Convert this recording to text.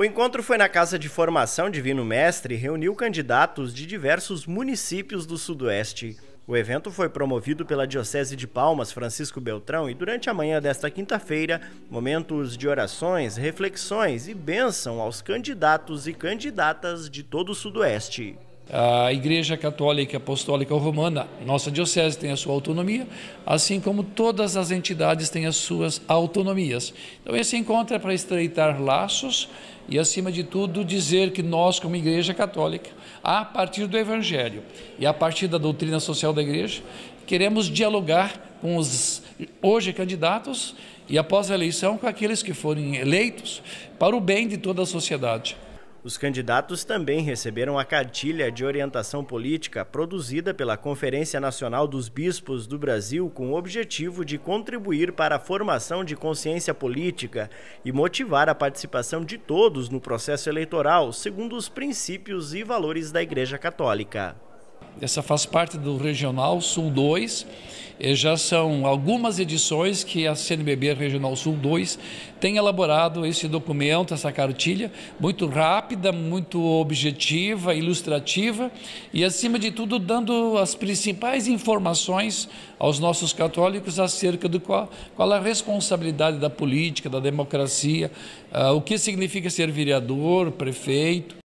O encontro foi na Casa de Formação Divino Mestre e reuniu candidatos de diversos municípios do Sudoeste. O evento foi promovido pela Diocese de Palmas Francisco Beltrão e durante a manhã desta quinta-feira, momentos de orações, reflexões e bênção aos candidatos e candidatas de todo o Sudoeste. A Igreja Católica Apostólica Romana, nossa diocese, tem a sua autonomia, assim como todas as entidades têm as suas autonomias. Então, esse encontro é para estreitar laços e, acima de tudo, dizer que nós, como Igreja Católica, a partir do Evangelho e a partir da doutrina social da Igreja, queremos dialogar com os hoje candidatos e, após a eleição, com aqueles que forem eleitos para o bem de toda a sociedade. Os candidatos também receberam a cartilha de orientação política produzida pela Conferência Nacional dos Bispos do Brasil com o objetivo de contribuir para a formação de consciência política e motivar a participação de todos no processo eleitoral, segundo os princípios e valores da Igreja Católica essa faz parte do Regional Sul 2. E eh, já são algumas edições que a CNBB Regional Sul 2 tem elaborado esse documento, essa cartilha, muito rápida, muito objetiva, ilustrativa e, acima de tudo, dando as principais informações aos nossos católicos acerca de qual, qual a responsabilidade da política, da democracia, uh, o que significa ser vereador, prefeito.